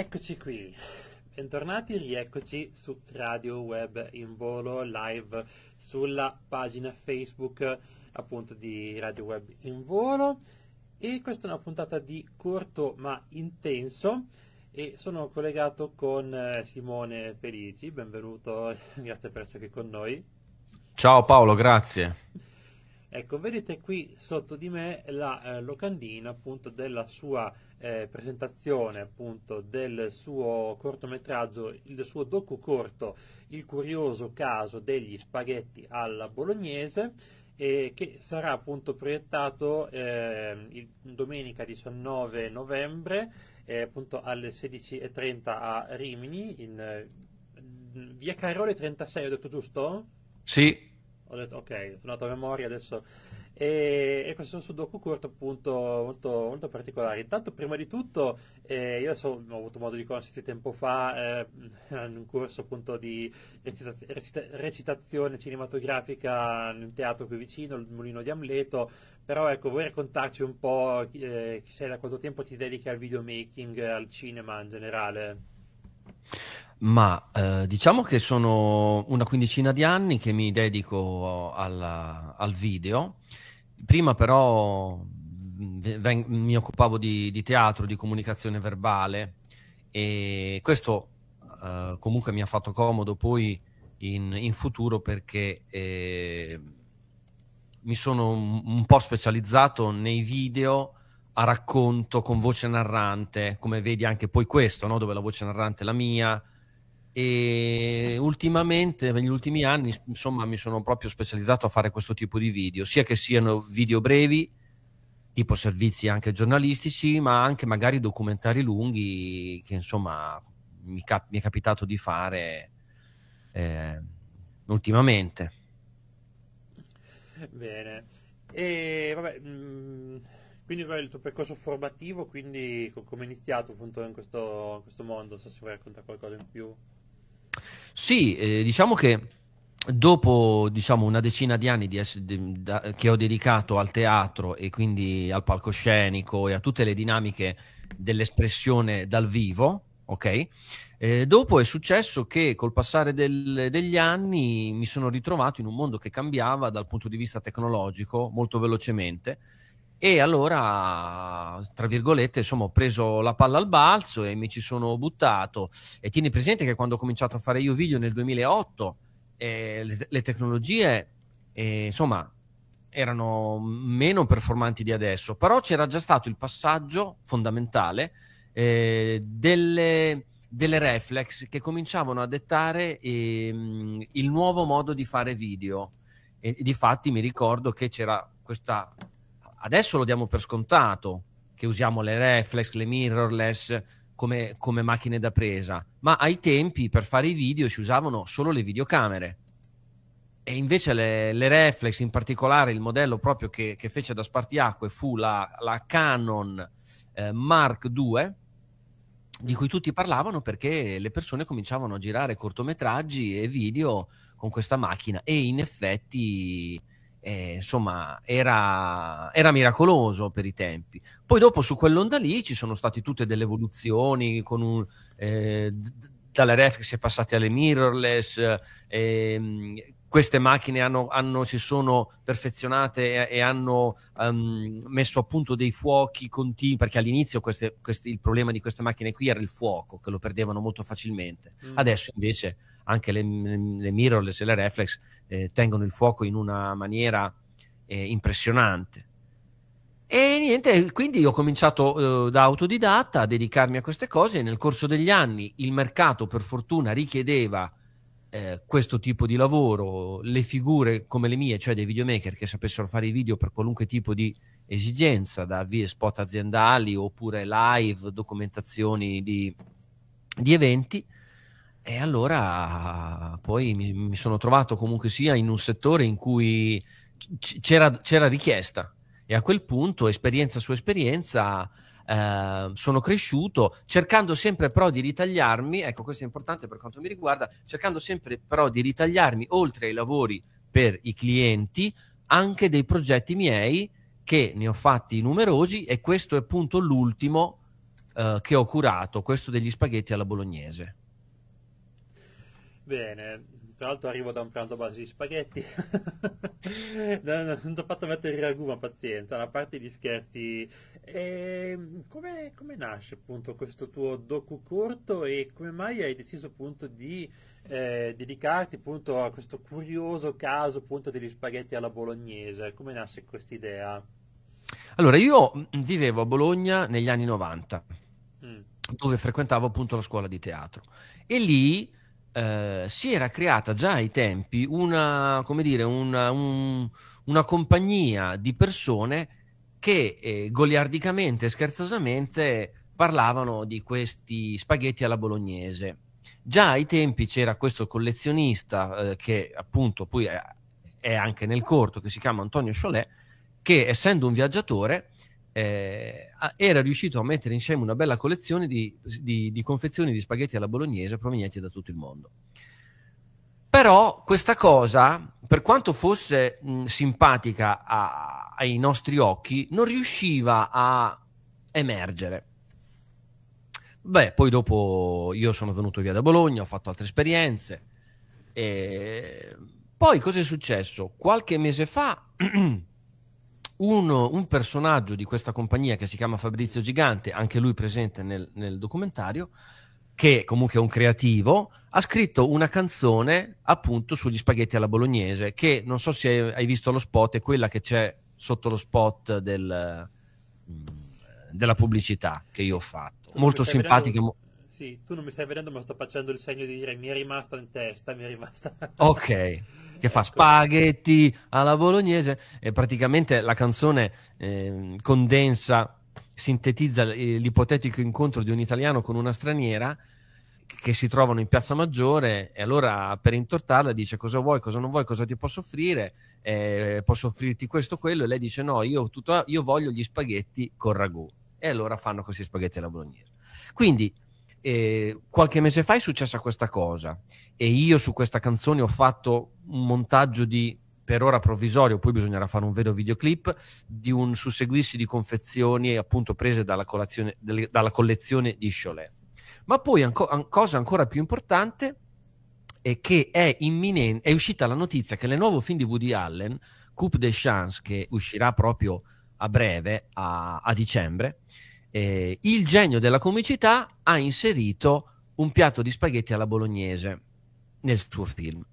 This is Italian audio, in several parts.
Eccoci qui, bentornati rieccoci su Radio Web in volo live sulla pagina Facebook appunto di Radio Web in volo e questa è una puntata di corto ma intenso e sono collegato con eh, Simone Felici, benvenuto, grazie per essere qui con noi. Ciao Paolo, grazie. Ecco, vedete qui sotto di me la eh, locandina appunto della sua eh, presentazione appunto del suo cortometraggio, il suo docu corto, Il curioso caso degli spaghetti alla bolognese, eh, che sarà appunto proiettato eh, il, domenica 19 novembre eh, appunto alle 16.30 a Rimini, in mm, via Carole 36, ho detto giusto? Sì. Ho detto ok, ho andato a memoria adesso e, e questo è un sudoku corto appunto molto, molto particolare. Intanto, prima di tutto, eh, io adesso ho avuto modo di conoscerti tempo fa eh, in un corso appunto di recita- recita- recitazione cinematografica in un teatro qui vicino, il Mulino di Amleto. Però ecco, vuoi raccontarci un po' eh, chi sei, da quanto tempo ti dedichi al videomaking, al cinema in generale? Ma eh, diciamo che sono una quindicina di anni che mi dedico alla, al video Prima però mm, ven- mi occupavo di, di, teatro, di comunicazione verbale e questo eh, comunque mi ha fatto comodo poi in, in futuro perché eh, mi sono un, un po' specializzato nei video a racconto con voce narrante, come vedi anche poi questo, no? dove la voce narrante è la mia, e ultimamente negli ultimi anni insomma mi sono proprio specializzato a fare questo tipo di video sia che siano video brevi tipo servizi anche giornalistici ma anche magari documentari lunghi che insomma mi, cap- mi è capitato di fare eh, ultimamente bene e vabbè mh, mm, quindi vabbè, il tuo percorso formativo quindi come è iniziato appunto in questo, in questo mondo non so se vuoi raccontare qualcosa in più sì, eh, diciamo che dopo diciamo, una decina di anni di es- di, da, che ho dedicato al teatro e quindi al palcoscenico e a tutte le dinamiche dell'espressione dal vivo, ok? Eh, dopo è successo che col passare del, degli anni mi sono ritrovato in un mondo che cambiava dal punto di vista tecnologico molto velocemente e allora, tra virgolette, insomma, ho preso la palla al balzo e mi ci sono buttato. E tieni presente che quando ho cominciato a fare io video nel 2008, eh, le, le, tecnologie, eh, insomma, erano meno performanti di adesso, però c'era già stato il passaggio fondamentale eh, delle, delle, reflex che cominciavano a dettare ehm, il nuovo modo di fare video. E, e di fatti mi ricordo che c'era questa adesso lo diamo per scontato che usiamo le reflex, le mirrorless come, come macchine da presa, ma ai tempi per fare i video si usavano solo le videocamere e invece le, le, reflex, in particolare il modello proprio che, che fece da spartiacque fu la, la Canon eh, Mark II, di cui tutti parlavano perché le persone cominciavano a girare cortometraggi e video con questa macchina e in effetti eh, insomma, era, era, miracoloso per i tempi. Poi dopo su quell'onda lì ci sono state tutte delle evoluzioni, con un, eh, dalle ref si è passati alle mirrorless, eh, queste macchine hanno, hanno, si sono perfezionate e, e hanno um, messo a punto dei fuochi continui, perché all'inizio queste, queste, il problema di queste macchine qui era il fuoco, che lo perdevano molto facilmente. Mm. Adesso invece anche le, le mirrorless e le reflex eh, tengono il fuoco in una maniera eh, impressionante. E niente, quindi ho cominciato eh, da autodidatta a dedicarmi a queste cose e nel corso degli anni il mercato per fortuna richiedeva eh, questo tipo di lavoro, le figure come le mie, cioè dei videomaker che sapessero fare i video per qualunque tipo di esigenza, da vie spot aziendali oppure live, documentazioni di, di eventi. E allora poi mi, mi, sono trovato comunque sia in un settore in cui c'era, c'era richiesta e a quel punto, esperienza su esperienza, eh, sono cresciuto cercando sempre però di ritagliarmi, ecco questo è importante per quanto mi riguarda, cercando sempre però di ritagliarmi oltre ai lavori per i clienti anche dei progetti miei che ne ho fatti numerosi e questo è appunto l'ultimo eh, che ho curato, questo degli spaghetti alla bolognese. Bene, tra l'altro arrivo da un pranzo a base di spaghetti, non, non ti ho fatto mettere il ragù, ma pazienza, a parte gli scherzi. Ehm, come, come, nasce appunto questo tuo docu corto e come mai hai deciso appunto di eh, dedicarti appunto a questo curioso caso appunto degli spaghetti alla bolognese? Come nasce questa idea? Allora, io vivevo a Bologna negli anni 90, mm. dove frequentavo appunto la scuola di teatro e lì eh, si era creata già ai tempi una, dire, una, un, una compagnia di persone che eh, goliardicamente e scherzosamente parlavano di questi spaghetti alla bolognese. Già ai tempi c'era questo collezionista eh, che appunto poi è, è, anche nel corto, che si chiama Antonio Chollet, che essendo un viaggiatore eh, era riuscito a mettere insieme una bella collezione di, di, di confezioni di spaghetti alla bolognese provenienti da tutto il mondo. Però questa cosa, per quanto fosse mh, simpatica a, ai nostri occhi, non riusciva a emergere. Beh, poi dopo io sono venuto via da Bologna, ho fatto altre esperienze. E poi cosa è successo? Qualche mese fa uno, un personaggio di questa compagnia che si chiama Fabrizio Gigante, anche lui presente nel, nel documentario, che comunque è un creativo, ha scritto una canzone appunto sugli spaghetti alla bolognese, che non so se hai visto lo spot, è quella che c'è sotto lo spot del, mm, della pubblicità che io ho fatto. Tu Molto simpatica. Vedendo... Sì, tu non mi stai vedendo, ma sto facendo il segno di dire mi è rimasta in testa, mi è rimasta. ok che fa certo. spaghetti alla bolognese e praticamente la canzone eh, condensa, sintetizza eh, l'ipotetico incontro di un italiano con una straniera che si trovano in Piazza Maggiore e allora per intortarla dice cosa vuoi, cosa non vuoi, cosa ti posso offrire, eh, posso offrirti questo, quello e lei dice no, io, tutto, io voglio gli spaghetti con ragù e allora fanno questi spaghetti alla bolognese. Quindi eh, qualche mese fa è successa questa cosa e io su questa canzone ho fatto un montaggio di per ora provvisorio, poi bisognerà fare un vero videoclip di un susseguirsi di confezioni appunto prese dalla, delle, dalla collezione di Cholet. Ma poi anco, an- cosa ancora più importante è che è imminente, è uscita la notizia che nel nuovo film di Woody Allen, Coupe des Chances, che uscirà proprio a breve, a, a dicembre, eh, il genio della comicità ha inserito un piatto di spaghetti alla bolognese nel suo film.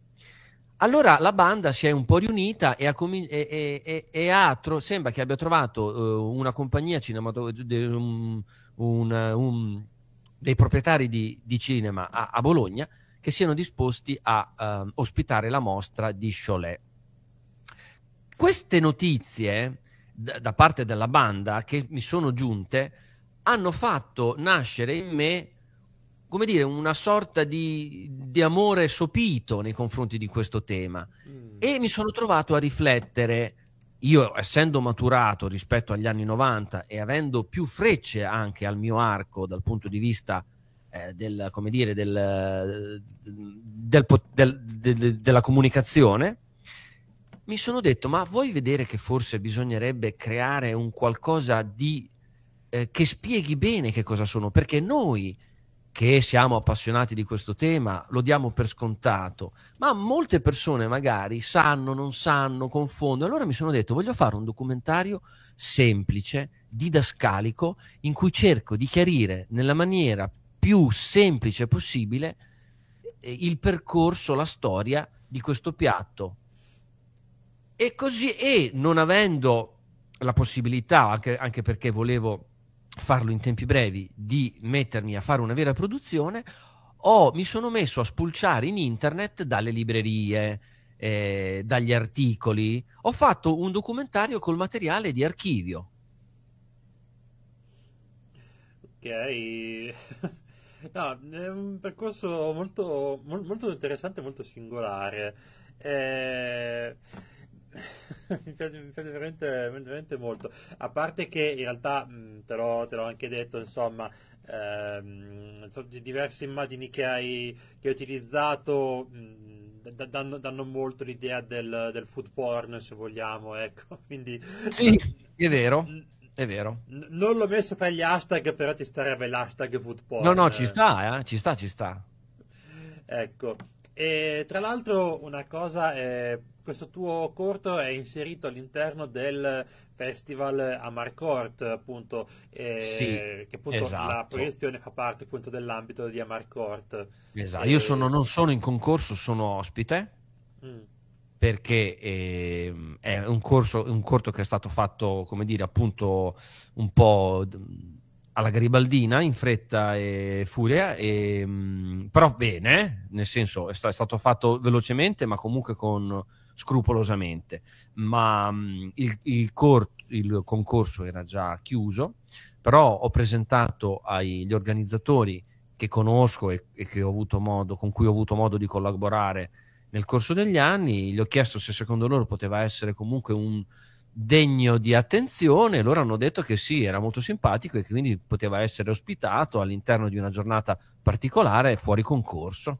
Allora la banda si è un po' riunita e, ha comin- e, e, e ha tro- sembra che abbia trovato uh, una compagnia cinematografica, um, um, dei proprietari di, di cinema a, a, Bologna che siano disposti a uh, ospitare la mostra di Cholet. Queste notizie d- da parte della banda che mi sono giunte hanno fatto nascere in me, come dire, una sorta di, di amore sopito nei confronti di questo tema. Mm. E mi sono trovato a riflettere, io essendo maturato rispetto agli anni 90 e avendo più frecce anche al mio arco dal punto di vista eh, del, come dire, del, del, del, della comunicazione, mi sono detto, ma vuoi vedere che forse bisognerebbe creare un qualcosa di eh, che spieghi bene che cosa sono, perché noi che siamo appassionati di questo tema lo diamo per scontato, ma molte persone magari sanno, non sanno, confondono. Allora mi sono detto, voglio fare un documentario semplice, didascalico, in cui cerco di chiarire nella maniera più semplice possibile eh, il percorso, la storia di questo piatto. E così, e non avendo la possibilità, anche, anche perché volevo farlo in tempi brevi, di mettermi a fare una vera produzione, o mi sono messo a spulciare in internet dalle librerie, eh, dagli articoli, ho fatto un documentario col materiale di archivio. Ok. No, è un percorso molto, molto interessante, molto singolare. Eh, mi, piace, mi piace veramente, veramente, molto. A parte che in realtà mh, mm, te, l'ho, te, l'ho, anche detto, insomma, ehm, diverse immagini che hai, che hai utilizzato mh, mm, d- danno, danno, molto l'idea del, del, food porn, se vogliamo. Ecco. Quindi, sì, è vero. Mh, è vero. non l'ho messo tra gli hashtag, però ci starebbe l'hashtag food porn. No, no, ci sta, eh? ci sta, ci sta. Ecco, e tra l'altro una cosa, eh, questo tuo corto è inserito all'interno del festival Amarcord, appunto, eh, sì, che appunto esatto. la proiezione fa parte appunto dell'ambito di Amarcord. Esatto, e... io sono, non sono in concorso, sono ospite. Mm perché eh, è un, corso, un corto che è stato fatto, come dire, appunto un po' alla garibaldina in fretta e furia, e, mh, mm, però bene, nel senso è, sta- è, stato fatto velocemente ma comunque con scrupolosamente, ma mh, mm, il, il, cor- il, concorso era già chiuso, però ho presentato agli organizzatori che conosco e, e che modo, con cui ho avuto modo di collaborare nel corso degli anni, gli ho chiesto se secondo loro poteva essere comunque un degno di attenzione, loro hanno detto che sì, era molto simpatico e che quindi poteva essere ospitato all'interno di una giornata particolare fuori concorso.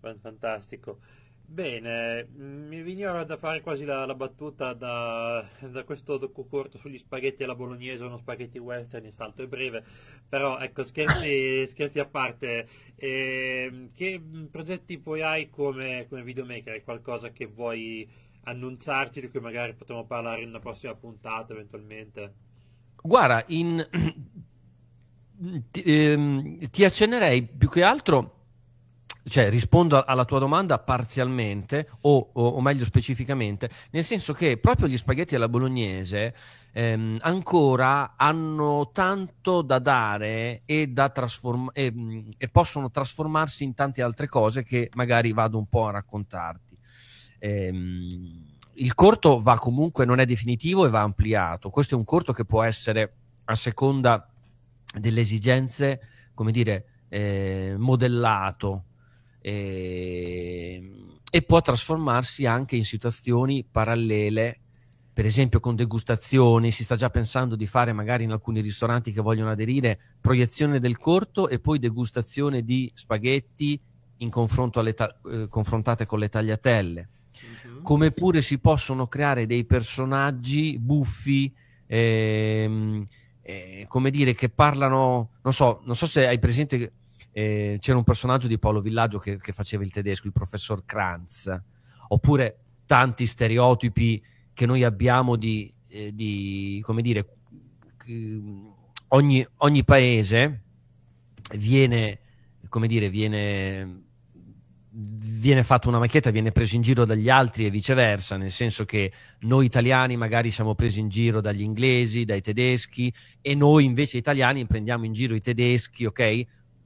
Fantastico. Bene, mi veniva da fare quasi la, la battuta da, da questo docu corto sugli spaghetti alla bolognese, uno spaghetti western, il salto è breve, però ecco, scherzi, scherzi a parte, eh, che progetti poi hai come, come videomaker? Qualcosa che vuoi annunciarci di cui magari potremo parlare in una prossima puntata eventualmente? Guarda, in... ti, ehm, ti accennerei più che altro cioè rispondo alla tua domanda parzialmente o, o, o, meglio specificamente, nel senso che proprio gli spaghetti alla bolognese ehm, ancora hanno tanto da dare e, da trasform- e, mm, e possono trasformarsi in tante altre cose che magari vado un po' a raccontarti. Ehm, il corto va comunque, non è definitivo e va ampliato. Questo è un corto che può essere a seconda delle esigenze, come dire, eh, modellato eh, e può trasformarsi anche in situazioni parallele, per esempio con degustazioni. Si sta già pensando di fare magari in alcuni ristoranti che vogliono aderire proiezione del corto e poi degustazione di spaghetti in confronto alle ta- eh, confrontate con le tagliatelle Mm-hmm. come pure si possono creare dei personaggi buffi, ehm, eh, come dire, che parlano, non so, non so se hai presente, eh, c'era un personaggio di Paolo Villaggio che, che faceva il tedesco, il professor Kranz, oppure tanti stereotipi che noi abbiamo di, eh, di come dire, ogni, ogni paese viene, come dire, viene viene fatta una macchietta, viene preso in giro dagli altri e viceversa, nel senso che noi italiani magari siamo presi in giro dagli inglesi, dai tedeschi e noi invece italiani prendiamo in giro i tedeschi, ok?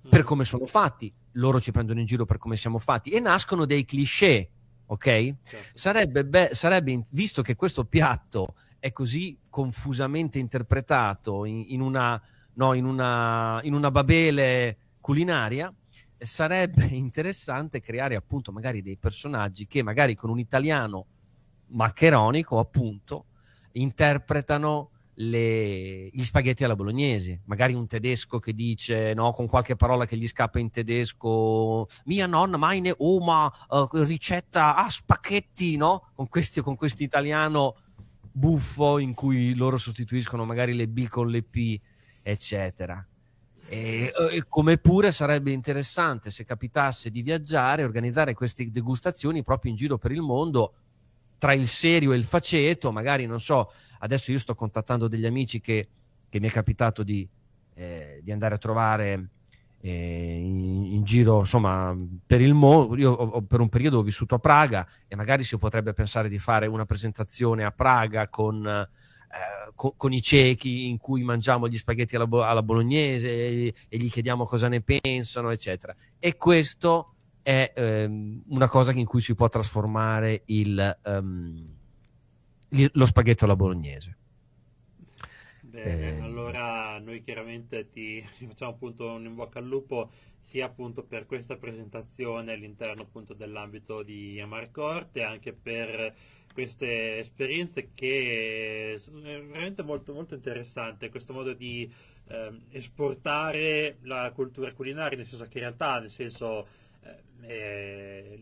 Per mm. come sono fatti, loro ci prendono in giro per come siamo fatti e nascono dei cliché, ok? Certo. Sarebbe, be- sarebbe, visto che questo piatto è così confusamente interpretato in, in, una, no, in, una, in una babele culinaria, sarebbe interessante creare appunto magari dei personaggi che magari con un italiano maccheronico appunto interpretano le, gli spaghetti alla bolognese, magari un tedesco che dice no, con qualche parola che gli scappa in tedesco, mia nonna, meine oma, uh, ricetta a ah, spaghetti, no? Con, questi, con questo italiano buffo in cui loro sostituiscono magari le B con le P, eccetera. E, eh, e come pure sarebbe interessante se capitasse di viaggiare e organizzare queste degustazioni proprio in giro per il mondo tra il serio e il faceto, magari non so, adesso io sto contattando degli amici che, che mi è capitato di, eh, di andare a trovare eh, in, in, giro, insomma, per il mondo, io ho, per un periodo ho vissuto a Praga e magari si potrebbe pensare di fare una presentazione a Praga con... Eh, eh, con, con, i ciechi in cui mangiamo gli spaghetti alla, alla bolognese e, e, gli chiediamo cosa ne pensano, eccetera. E questo è ehm, una cosa in cui si può trasformare il, um, il, lo spaghetto alla bolognese. Bene, eh, allora noi chiaramente ti facciamo appunto un in bocca al lupo sia appunto per questa presentazione all'interno appunto dell'ambito di Amarcorte, anche per queste esperienze che è veramente molto, molto interessante questo modo di eh, esportare la cultura culinaria nel senso che in realtà nel senso eh, eh,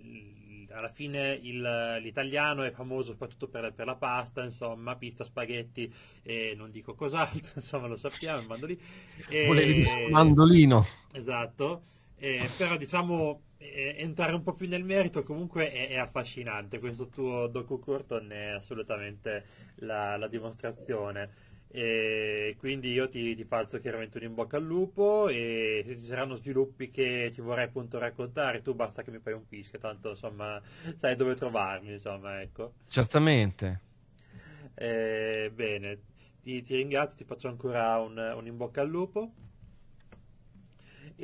alla fine il, l'italiano è famoso soprattutto per, per, la pasta, insomma, pizza, spaghetti e non dico cos'altro, insomma, lo sappiamo, il mandolino. E, Volevi dire mandolino. Esatto, e, eh, però diciamo entrare un po' più nel merito, comunque è, è affascinante. Questo tuo docu corto ne è assolutamente la, la dimostrazione. E quindi io ti, ti faccio chiaramente un in bocca al lupo e se ci saranno sviluppi che ti vorrei appunto raccontare, tu basta che mi fai un pisca, tanto insomma sai dove trovarmi, insomma, ecco. Certamente. E, eh, bene, ti, ti, ringrazio, ti faccio ancora un, un in bocca al lupo.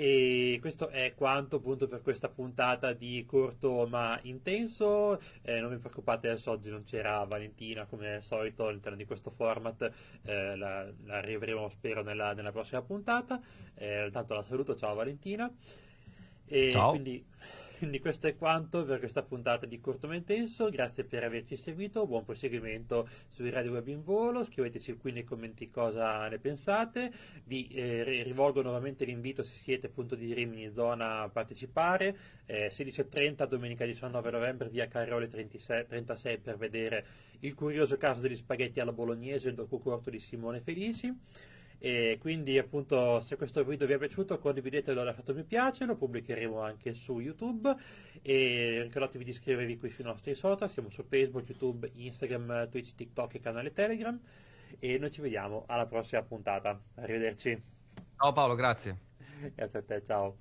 E questo è quanto appunto per questa puntata di corto ma intenso. Eh, non vi preoccupate, adesso oggi non c'era Valentina come al solito all'interno di questo format, eh, la, la, arriveremo spero nella, nella prossima puntata. Eh, intanto la saluto, ciao Valentina. E ciao. Quindi... Quindi questo è quanto per questa puntata di Corto Intenso, grazie per averci seguito, buon proseguimento sui Radio Web in Volo, scriveteci qui nei commenti cosa ne pensate, vi eh, rivolgo nuovamente l'invito se siete appunto di Rimini zona a partecipare, eh, 16.30 domenica 19 novembre via Carole 36, 36 per vedere il curioso caso degli spaghetti alla bolognese, il docu corto di Simone Felici. E quindi appunto se questo video vi è piaciuto condividetelo, lasciate un mi piace, lo pubblicheremo anche su YouTube e ricordatevi di iscrivervi qui sui nostri social, siamo su Facebook, YouTube, Instagram, Twitch, TikTok e canale Telegram e noi ci vediamo alla prossima puntata. Arrivederci. Ciao Paolo, grazie. Grazie a te, ciao.